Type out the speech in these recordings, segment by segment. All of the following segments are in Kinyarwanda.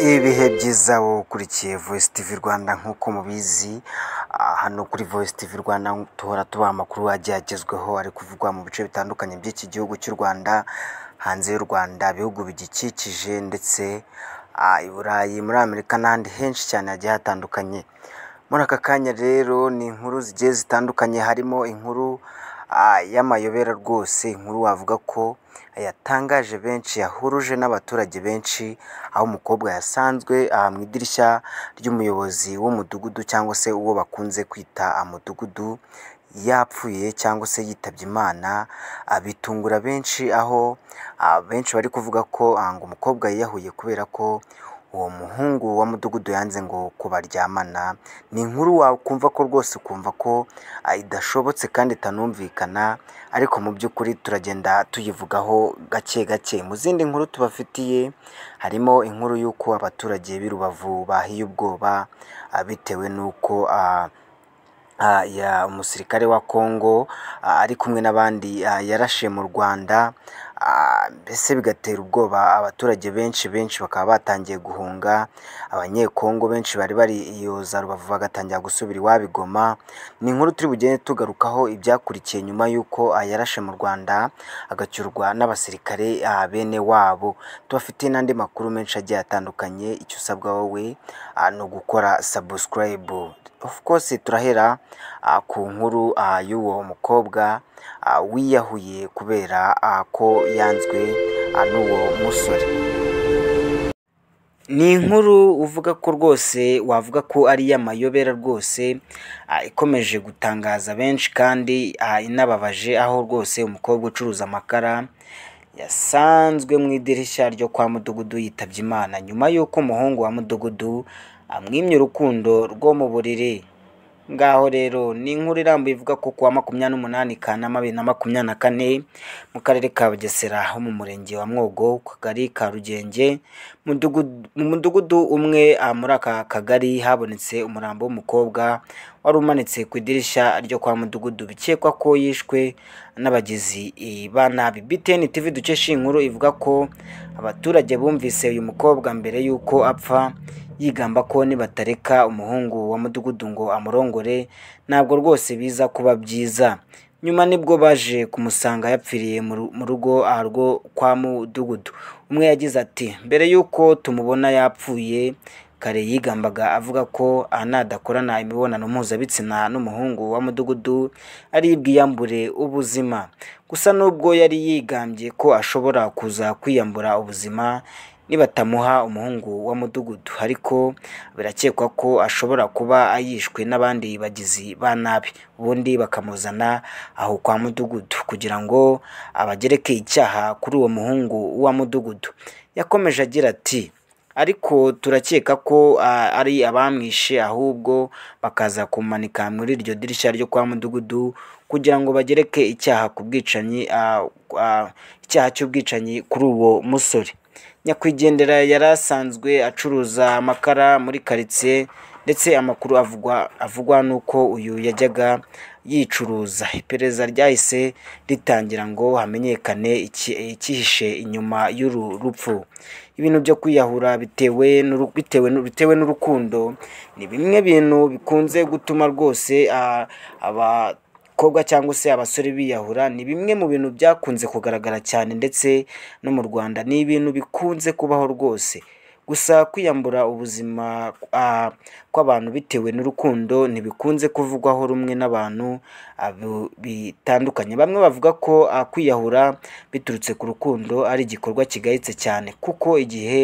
ibihe byiza wowe ukurikiye voice tv rwanda nk'uko mubizi ah, hano kuri voice tv rwanda tuhora tubaha amakuru agiye agezweho ari kuvugwa mu bice bitandukanye by'iki gihugu cy'u rwanda hanze y'u rwanda ibihugu bigikikije ndetse ah, i burayi muri amerika n'ahandi henshi cyane hagiye hatandukanye muri aka kanya rero ni inkuru zigiye zitandukanye harimo inkuru y'amayobera rwose inkuru wavuga ko yatangaje benshi yahuruje n'abaturage benshi aho umukobwa yasanzwe mu idirishya ry'umuyobozi w'umudugudu cyangwa se uwo bakunze kwita umudugudu yapfuye cyangwa se yitabye imana bitungura benshi aho benshi bari kuvuga ko ngo umukobwa yiyahuye kubera ko uwo muhungu wa mudugudu yanze ngo kubaryamana ni inkuru wakumva ko rwose ukumva ko idashobotse kandi itanumvikana ariko mu by'ukuri turagenda tuyivugaho gake gake mu zindi nkuru tubafitiye harimo inkuru y'uko abaturage b'i Rubavu bahiye ubwoba bitewe n'uko ya umusirikare wa Congo ari kumwe n'abandi yarashe mu Rwanda Ah, mbese bigatera ubwoba abaturage benshi benshi bakaba batangiye guhunga abanyekongo benshi bari bari bariyoza rubavu bagatangira gusubira iwabigoma. ni inkuru turi bugende tugarukaho ibyakurikiye nyuma y'uko ah, yarashe mu Rwanda agacyurwa n'abasirikare ah, bene wabo Tubafite n'andi makuru menshi agiye atandukanye icyo usabwa wowe ni ugukora subscribe of course turahera ku nkuru y'uwo mukobwa Ah, wiyahuye kubera ah, ko yanzwe ah, n'uwo musore ni inkuru uvuga ko rwose wavuga ko ari iy'amayobera rwose ikomeje gutangaza benshi kandi inababaje aho rwose umukobwa ucuruza amakara yasanzwe mu idirishya ryo kwa mudugudu yitabye imana nyuma y'uko umuhungu wa mudugudu amwimye urukundo rwo mu buriri ngaho rero ni inkuru irambuye ivuga ko kuwa makumyabiri n'umunani kanama bibiri na makumyabiri na kane mu karere ka bugesera ho mu murenge wa mwogo kagari ka rugenge mu mudugudu umwe ah, muri aka kagari habonetse umurambo w'umukobwa wari umanitse ku idirishya ryo kwa mudugudu bikekwa ko yishwe n'abagizi ba nabi btn tv dukesha iyi nkuru ivuga ko abaturage bumvise uyu mukobwa mbere y'uko apfa yigamba ko nibatareka umuhungu wa mudugudu ngo amurongore ntabwo rwose biza kuba byiza nyuma nibwo baje kumusanga yapfiriye mu rugo arwo kwa mudugudu umwe yagize ati mbere y'uko tumubona yapfuye kare yigambaga avuga ko ana adakorana imibonano mpuzabitsina n'umuhungu wa mudugudu ari bwiyambure ubuzima gusa nubwo yari yigambye ko ashobora kuza kwiyambura ubuzima nibatamuha umuhungu wa mudugudu ariko birakekwa ko ashobora kuba yishwe n'abandi bagizi ba nabi ubundi bakamuzana aho kwa mudugudu kugira ngo abagereke icyaha kuri uwo muhungu wa mudugudu yakomeje agira ati ariko turakeka ko ari abamwishe ahubwo bakaza kumanika muri iryo dirishya ryo kwa mudugudu kugira ngo bagereke icyaha ku bwicanyi icyaha cy'ubwicanyi kuri uwo musore nyakwigendera yari asanzwe acuruza amakara muri karitsiye ndetse amakuru avugwa avugwa n'uko uyu yajyaga yicuruza iperereza ryahise ritangira ngo hamenyekane icyihishe inyuma y'uru rupfu ibintu byo kwiyahura bitewe bitewe n'urukundo ni bimwe bintu bikunze gutuma rwose aba abakobwa cyangwa se abasore biyahura ni bimwe mu bintu byakunze kugaragara cyane ndetse no mu Rwanda ni ibintu bikunze kubaho rwose gusa kwiyambura ubuzima kw'abantu bitewe n'urukundo ntibikunze kuvugwaho rumwe n'abantu bitandukanye bamwe bavuga ko kwiyahura biturutse ku rukundo ari igikorwa kigayitse cyane kuko igihe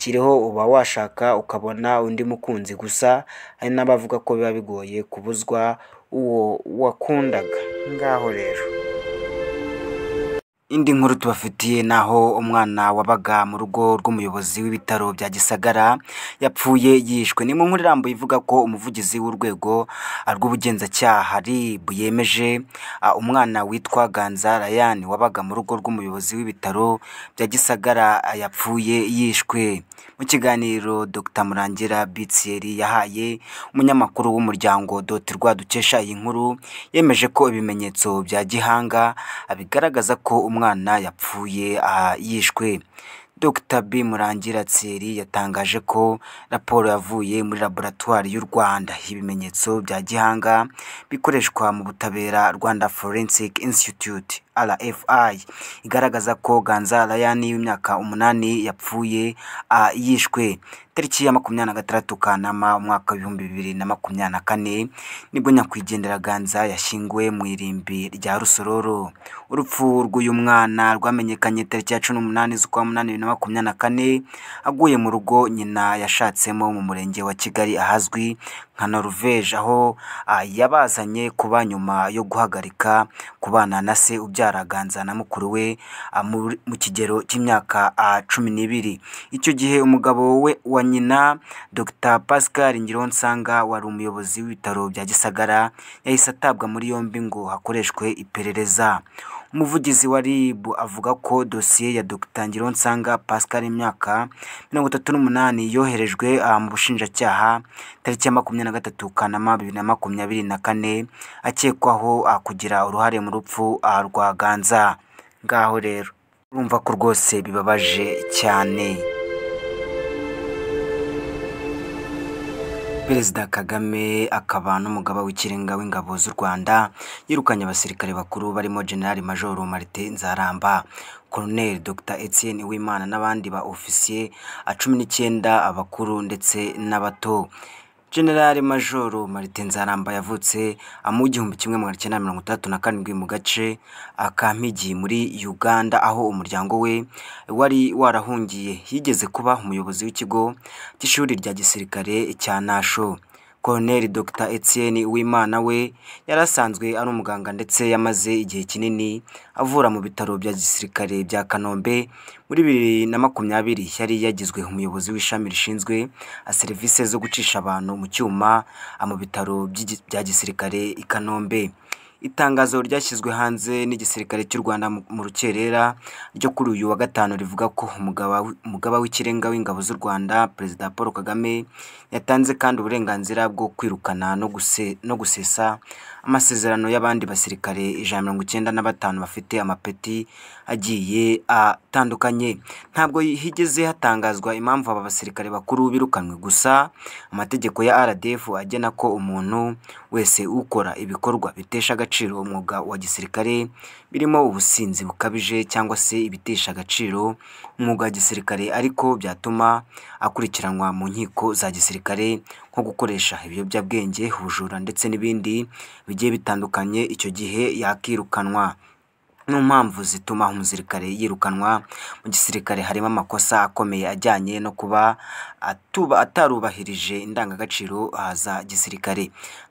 kiriho uba washaka ukabona undi mukunzi gusa hari n'abavuga ko biba bigoye kubuzwa uwo wakundaga ngaho rero indi nkuru tubafitiye naho umwana wabaga mu rugo rw'umuyobozi w'ibitaro bya gisagara yapfuye yishwe ni mu nkuru irambuye ivuga ko umuvugizi w'urwego rw'ubugenzacyaha rib yemeje umwana witwa ganza rayani wabaga mu rugo rw'umuyobozi w'ibitaro bya gisagara yapfuye yishwe mu kiganiro Dr Murangira Bitsiyeri yahaye umunyamakuru w'umuryango Doti Rwa dukesha iyi nkuru yemeje ko ibimenyetso bya gihanga abigaragaza ko umwana yapfuye ah, yishwe Dr B Murangira Thierry yatangaje ko raporo yavuye muri laboratwari y'u Rwanda y'ibimenyetso bya gihanga bikoreshwa mu butabera Rwanda Forensic Institute RFI igaragaza ko Ganza Ryan w'imyaka umunani yapfuye yishwe tariki ya makumyabiri na gatandatu Kanama umwaka w'ibihumbi bibiri na makumyabiri na kane nibwo nyakwigendera Ganza yashyinguwe mu irimbi rya Rusororo urupfu rw'uyu mwana rwamenyekanye tariki ya cumi n'umunani z'ukwa munani bibiri na makumyabiri na kane aguye mu rugo nyina yashatsemo mu murenge wa Kigali ahazwi nka Norvège aho yabazanye kuba nyuma yo guhagarika kubana na se ubyara Ganza na mukuru we mu kigero cy'imyaka cumi n'ibiri icyo gihe umugabo we wa nyina Dr Pascal Ngironsanga wari umuyobozi w'ibitaro bya Gisagara yahise atabwa muri yombi ngo hakoreshwe iperereza umuvugizi wa RIB avuga ko dosiye ya Dr Ngironsanga Pascal imyaka mirongo itatu n'umunani yoherejwe ah, mu bushinjacyaha tariki ya makumyabiri na gatatu Kanama bibiri na makumyabiri na kane akekwaho ah, kugira uruhare mu rupfu ah, rwa Ganza ngaho rero urumva ko rwose bibabaje cyane perezida kagame akaba n'umugaba w'ikirenga w'ingabo z'u rwanda yirukanye abasirikare bakuru barimo generali majoro marite nzaramba Colonel Dr Etienne Uwimana n'abandi ba ofisiye cumi n'icyenda abakuru ndetse n'abato General Majoro Martin Nzaramba yavutse mu igihumbi kimwe magana cyenda mirongo itandatu na karindwi mu gace ka muri Uganda aho umuryango we wari warahungiye. Yigeze kuba umuyobozi w'ikigo cy'ishuri rya gisirikare cya Nasho. Colonel Dr Etienne Uwimana we yari ari umuganga ndetse yamaze igihe kinini avura mu bitaro bya gisirikare bya Kanombe muri bibiri na makumyabiri yari yagizwe umuyobozi w'ishami rishinzwe serivisi zo gucisha abantu mu cyuma mu bitaro bya gisirikare i Kanombe. itangazo ryashyizwe hanze n'igisirikare cy'u rwanda mu rukerera ryo kuri uyu wa gatanu rivuga ko umugaba w'ikirenga w'ingabo z'u rwanda perezida paul kagame yatanze kandi uburenganzira bwo kwirukana no gusesa amasezerano y'abandi basirikare ijana mirongo icyenda na batanu bafite amapeti agiye atandukanye ntabwo higeze hatangazwa impamvu aba basirikare bakuru birukanwe gusa amategeko ya RDF agena ko umuntu wese ukora ibikorwa bitesha agaciro umwuga wa gisirikare birimo ubusinzi bukabije cyangwa se ibitesha agaciro umwuga wa gisirikare ariko byatuma akurikiranwa mu nkiko za gisirikare nko gukoresha ibiyobyabwenge, ubujura ndetse n'ibindi bigiye bitandukanye icyo gihe yakirukanwa. mu mpamvu zituma umusirikare yirukanwa mu gisirikare harimo amakosa akomeye ajyanye no kuba atarubahirije indangagaciro za gisirikare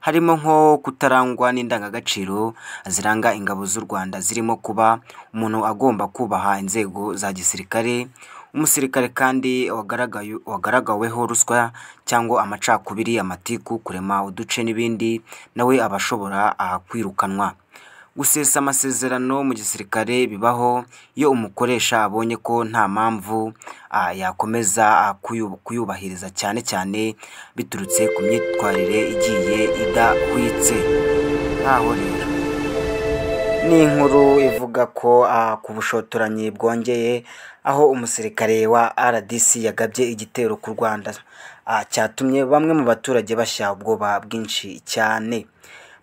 harimo nko kutarangwa n'indangagaciro ziranga ingabo z'u Rwanda zirimo kuba umuntu agomba kubaha inzego za gisirikare umusirikare kandi wagaragaweho ruswa cyangwa amacakubiri amatiku kurema uduce n'ibindi nawe aba ashobora ah, kwirukanwa Gusesa amasezerano mu gisirikare bibaho iyo umukoresha abonye ko nta mpamvu yakomeza kuyubahiriza cyane cyane biturutse ku myitwarire igiye idahwitse. Ngaho rero ni inkuru ivuga ko ku bushotoranyi bwongeye aho umusirikare wa RDC yagabye igitero ku Rwanda cyatumye bamwe mu baturage bashya ubwoba bwinshi cyane.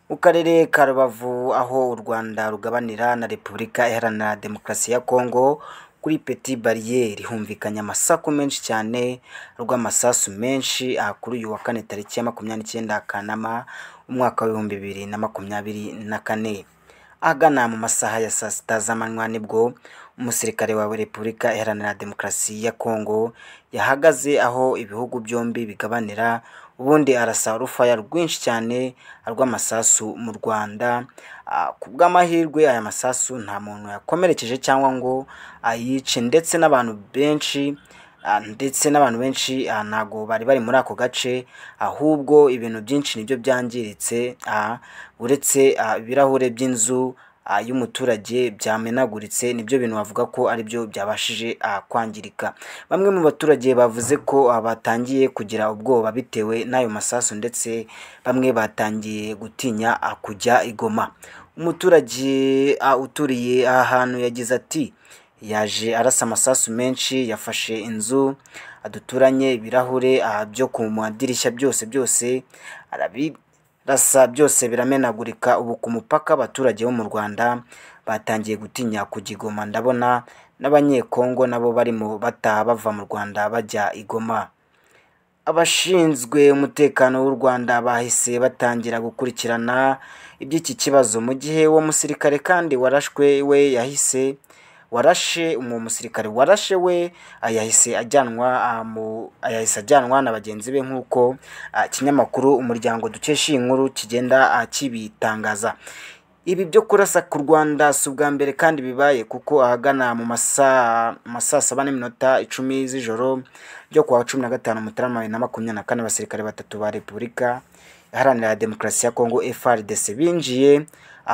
mu karere ka rubavu aho u rwanda rugabanira na repubulika iharanira demokarasi ya kongo kuri peti bariyeri humvikanye amasaku menshi cyane rw'amasasu menshi aha kuri uyu wa kane tariki ya makumyabiri n'icyenda kanama umwaka w'ibihumbi bibiri na makumyabiri na kane ahagana mu masaha ya saa sita z'amanywa nibwo umusirikare wa repubulika iharanira demokarasi ya kongo yahagaze aho ibihugu byombi bigabanira ubundi harasa urufaya rwinshi cyane rw'amasasu mu Rwanda ah, ku bw'amahirwe aya masasu nta muntu yakomerekeje cyangwa ngo ayice ndetse n'abantu benshi ah, ndetse n'abantu benshi ah, ntago bari bari muri ako gace ahubwo ibintu byinshi nibyo byangiritse uretse ibirahure by'inzu. Ah, y'umuturage byamenaguritse nibyo bintu bavuga ko aribyo byabashije ah, kwangirika bamwe mu baturage bavuze ko ah, batangiye kugira ubwoba bitewe n'ayo masasu ndetse bamwe batangiye gutinya kujya igoma Goma umuturage uturiye ahantu yagize ati yaje arasa amasasu menshi yafashe inzu aduturanye ibirahure byo ku madirishya byose byose arabi rasa byose biramenagurika ubu ku mupaka abaturage bo mu Rwanda batangiye gutinya kujya i ndabona n'abanyekongo nabo barimo bataha bava mu Rwanda bajya i Goma abashinzwe umutekano w'u Rwanda bahise batangira gukurikirana iby'iki kibazo mu gihe uwo musirikare kandi warashwe we yahise warashe umu musirikare warashe we yahise ajyanwa ah, yahise ajyanwa na bagenzi be nk'uko ah, kinyamakuru umuryango dukesha iyi nkuru kigenda ah, kibitangaza ibi byo kurasa ku rwanda si ubwa mbere kandi bibaye kuko ahagana mu masaa saba n'iminota icumi z'ijoro byo kuwa cumi na gatanu mutarama bibiri na makumyabiri na kane abasirikare batatu ba repubulika iharanira demokarasi ya kongo frdc binjiye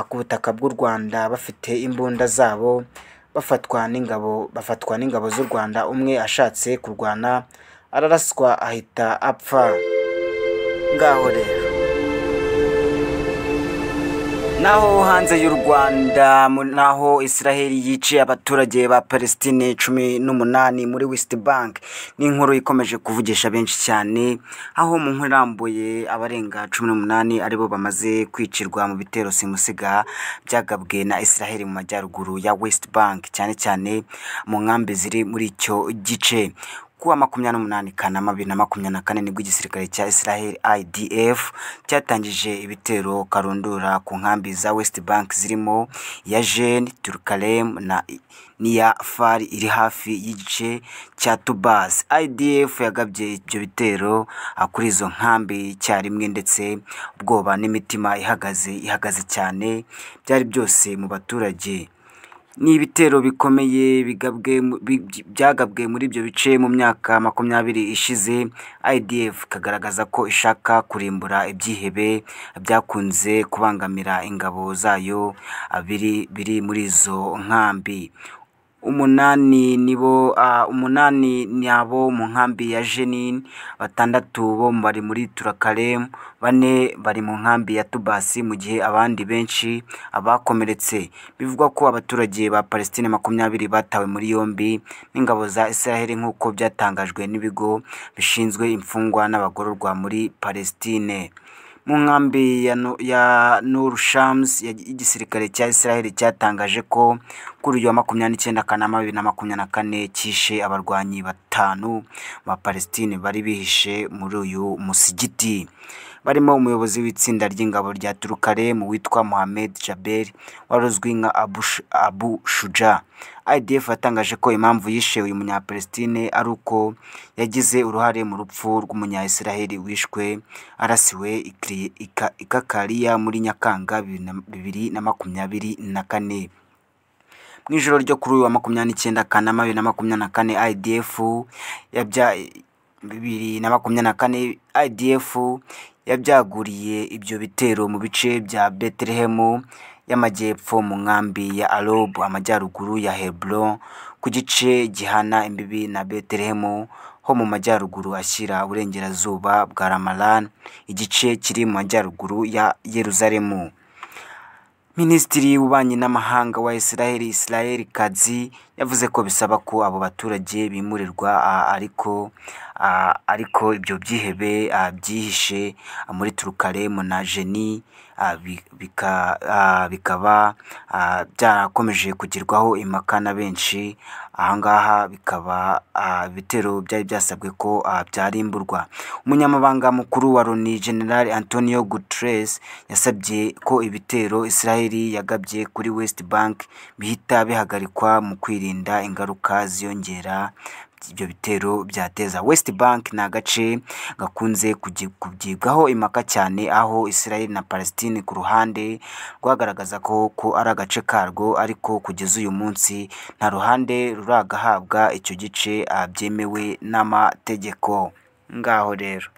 ku butaka bw'u rwanda bafite imbunda zabo bafatwa n'ingabo bafatwa n'ingabo z'u rwanda umwe ashatse kurwana araraswa ahita apfa ngaho rero naho hanze y'u rwanda naho israel yiciye abaturage ba palestine cumi n'umunani muri west bank ni ikomeje kuvugisha benshi cyane aho mu nkuru irambuye abarenga cumi n'umunani aribo bamaze kwicirwa mu bitero simusiga byagabwe na israel mu majyaruguru ya west bank cyane cyane mu nkambi ziri muri icyo gice kuwa makumyabiri n'umunani kanama bibiri na makumyabiri na kane nibwo igisirikare cya Israel IDF cyatangije ibitero karundura ku nkambi za West Bank zirimo iya Jeune Turkalem na niya Fari iri hafi y'igice cya Tubas. IDF yagabye ibyo bitero ah, kuri izo nkambi icyarimwe ndetse ubwoba n'imitima ihagaze ihagaze cyane byari byose mu baturage n'ibitero bikomeye byagabwe muri ibyo bice mu myaka makumyabiri ishize idf ikagaragaza ko ishaka kurimbura ibyihebe byakunze kubangamira ingabo zayo biri muri izo nkambi umunani nibo ah, umunani ni abo mu nkambi ya Jenin batandatu bo bari muri Turakarem bane bari mu nkambi ya Tubasi mu gihe abandi benshi abakomeretse bivugwa ko abaturage ba Palestine makumyabiri batawe muri yombi n'ingabo za Israel nk'uko byatangajwe n'ibigo bishinzwe imfungwa n'abagororwa muri Palestine mu nkambi ya Nur Shams igisirikare cya Israel cyatangaje ko kuri uyu wa makumyabiri n'icyenda Kanama bibiri na makumyabiri na kane cyishe abarwanyi batanu ba Palestine bari bihishe muri uyu musigiti barimo umuyobozi w'itsinda ry'ingabo rya turukaremu witwa Mohamed Jaber wari uzwi nka Abu Shuja IDF yatangaje ko impamvu yishe uyu munyapalestine ari uko yagize uruhare mu rupfu rw'umunyayisiraheli wishwe arasiwe ikakariya muri nyakanga bibiri na makumyabiri na kane mu ijoro ryo kuri uyu wa makumyabiri n'icyenda kanama bibiri na makumyabiri na kane IDF yabya bibiri na makumyabiri na kane IDF yabyaguriye ibyo bitero mu bice bya betelehemu y'amajyepfo mu nkambi ya arobu amajyaruguru ya hebron ku gice gihana imbibi na betelehemu ho mu majyaruguru ashyira uburengerazuba bwa ramalani igice kiri mu majyaruguru ya yeruzalemu minisitiri w'ububanyi n'amahanga wa israel israel kazi yavuze ko bisaba ko abo baturage bimurirwa ariko ariko ibyo byihebe byihishe muri turukaremu na jeni bikaba byarakomeje kugirwaho impaka na benshi aha ngaha bikaba ibitero byari byasabwe ko byarimburwa umunyamabanga mukuru wa Loni General Antonio Guterres yasabye ko ibitero Israeli yagabye kuri West Bank bihita bihagarikwa mu kwirinda ingaruka ziyongera ibyo bitero byateza West Bank ni agace gakunze kubyibwaho impaka cyane aho Israel na Palestine ku ruhande rwagaragaza ko ko ari agace karwo ariko kugeza uyu munsi nta ruhande ruragahabwa icyo gice ah, byemewe n'amategeko ngaho rero